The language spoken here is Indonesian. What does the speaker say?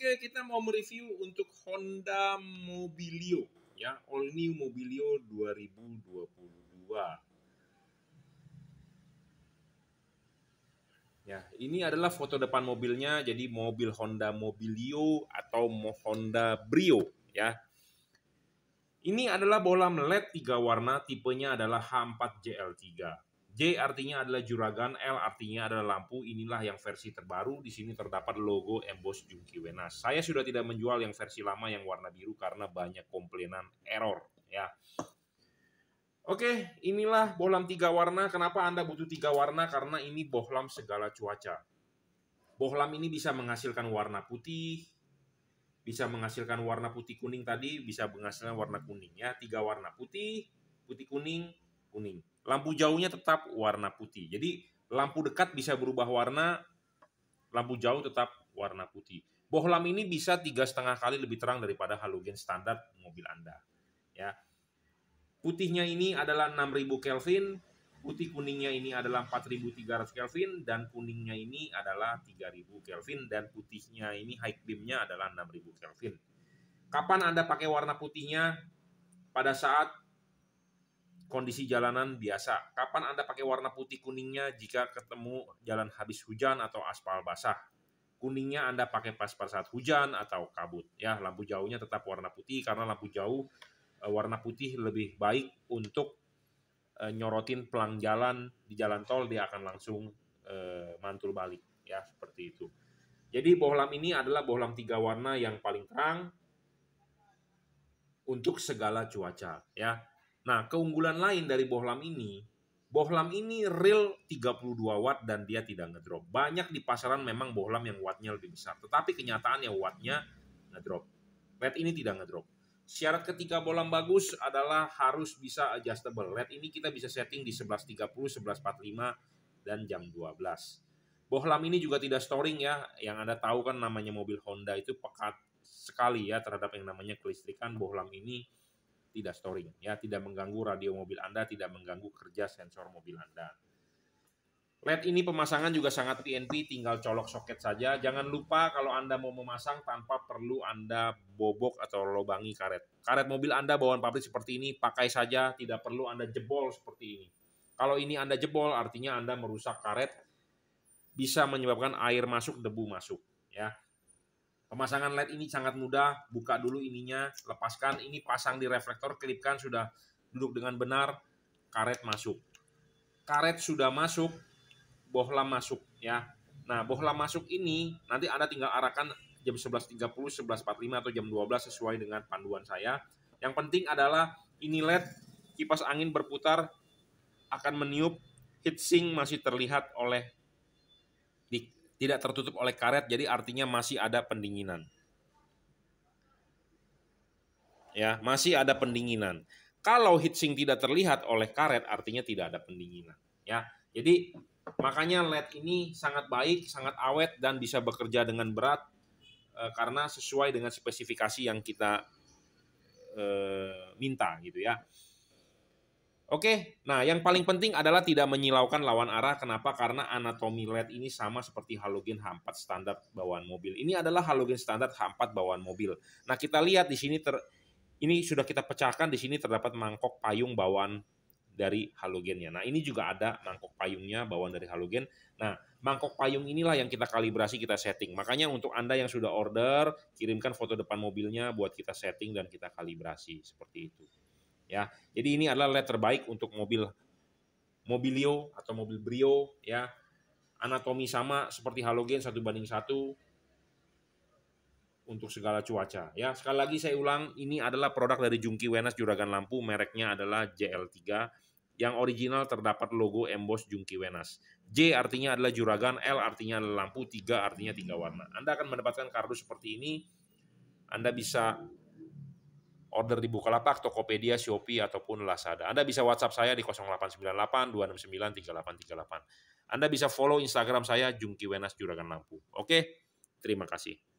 Oke, kita mau mereview untuk Honda Mobilio ya, All New Mobilio 2022. Ya, ini adalah foto depan mobilnya, jadi mobil Honda Mobilio atau Honda Brio ya. Ini adalah bola melet tiga warna, tipenya adalah H4JL3. J artinya adalah juragan, L artinya adalah lampu. Inilah yang versi terbaru. Di sini terdapat logo emboss Junki Wenas. Saya sudah tidak menjual yang versi lama yang warna biru karena banyak komplainan error ya. Oke, inilah bohlam tiga warna. Kenapa Anda butuh tiga warna? Karena ini bohlam segala cuaca. Bohlam ini bisa menghasilkan warna putih, bisa menghasilkan warna putih kuning tadi, bisa menghasilkan warna kuning ya. Tiga warna putih, putih kuning, kuning lampu jauhnya tetap warna putih. Jadi lampu dekat bisa berubah warna, lampu jauh tetap warna putih. Bohlam ini bisa tiga setengah kali lebih terang daripada halogen standar mobil Anda. Ya, putihnya ini adalah 6000 Kelvin, putih kuningnya ini adalah 4300 Kelvin dan kuningnya ini adalah 3000 Kelvin dan putihnya ini high beamnya adalah 6000 Kelvin. Kapan Anda pakai warna putihnya? Pada saat kondisi jalanan biasa. Kapan Anda pakai warna putih kuningnya jika ketemu jalan habis hujan atau aspal basah? Kuningnya Anda pakai pas pada saat hujan atau kabut. Ya, lampu jauhnya tetap warna putih karena lampu jauh e, warna putih lebih baik untuk e, nyorotin pelang jalan di jalan tol dia akan langsung e, mantul balik ya seperti itu. Jadi bohlam ini adalah bohlam tiga warna yang paling terang untuk segala cuaca ya Nah, keunggulan lain dari bohlam ini, bohlam ini real 32 watt dan dia tidak ngedrop. Banyak di pasaran memang bohlam yang wattnya lebih besar, tetapi kenyataannya wattnya ngedrop. LED ini tidak ngedrop. Syarat ketika bohlam bagus adalah harus bisa adjustable. LED ini kita bisa setting di 11.30, 11.45, dan jam 12. Bohlam ini juga tidak storing ya. Yang Anda tahu kan namanya mobil Honda itu pekat sekali ya terhadap yang namanya kelistrikan. Bohlam ini tidak storing, ya tidak mengganggu radio mobil Anda, tidak mengganggu kerja sensor mobil Anda. LED ini pemasangan juga sangat PNP, tinggal colok soket saja. Jangan lupa kalau Anda mau memasang tanpa perlu Anda bobok atau lobangi karet. Karet mobil Anda bawaan pabrik seperti ini, pakai saja, tidak perlu Anda jebol seperti ini. Kalau ini Anda jebol, artinya Anda merusak karet, bisa menyebabkan air masuk, debu masuk. Ya, Pemasangan LED ini sangat mudah, buka dulu ininya, lepaskan, ini pasang di reflektor, klipkan, sudah duduk dengan benar, karet masuk. Karet sudah masuk, bohlam masuk ya. Nah, bohlam masuk ini nanti Anda tinggal arahkan jam 11.30, 11.45 atau jam 12 sesuai dengan panduan saya. Yang penting adalah ini LED kipas angin berputar akan meniup heatsink masih terlihat oleh di tidak tertutup oleh karet, jadi artinya masih ada pendinginan. Ya, masih ada pendinginan. Kalau heatsink tidak terlihat oleh karet, artinya tidak ada pendinginan. Ya, jadi makanya LED ini sangat baik, sangat awet dan bisa bekerja dengan berat e, karena sesuai dengan spesifikasi yang kita e, minta gitu ya. Oke, nah yang paling penting adalah tidak menyilaukan lawan arah. Kenapa? Karena anatomi LED ini sama seperti halogen H4 standar bawaan mobil. Ini adalah halogen standar H4 bawaan mobil. Nah kita lihat di sini ter, ini sudah kita pecahkan di sini terdapat mangkok payung bawaan dari halogennya. Nah ini juga ada mangkok payungnya bawaan dari halogen. Nah mangkok payung inilah yang kita kalibrasi, kita setting. Makanya untuk anda yang sudah order, kirimkan foto depan mobilnya buat kita setting dan kita kalibrasi seperti itu ya. Jadi ini adalah led terbaik untuk mobil Mobilio atau mobil Brio ya. Anatomi sama seperti halogen satu banding satu untuk segala cuaca ya. Sekali lagi saya ulang ini adalah produk dari Jungki Wenas Juragan Lampu mereknya adalah JL3 yang original terdapat logo emboss Jungki Wenas. J artinya adalah juragan, L artinya lampu, 3 artinya tiga warna. Anda akan mendapatkan kardus seperti ini. Anda bisa order di Bukalapak, Tokopedia, Shopee, ataupun Lazada. Anda bisa WhatsApp saya di 0898 269 3838. Anda bisa follow Instagram saya, Jungki Wenas Juragan Lampu. Oke, terima kasih.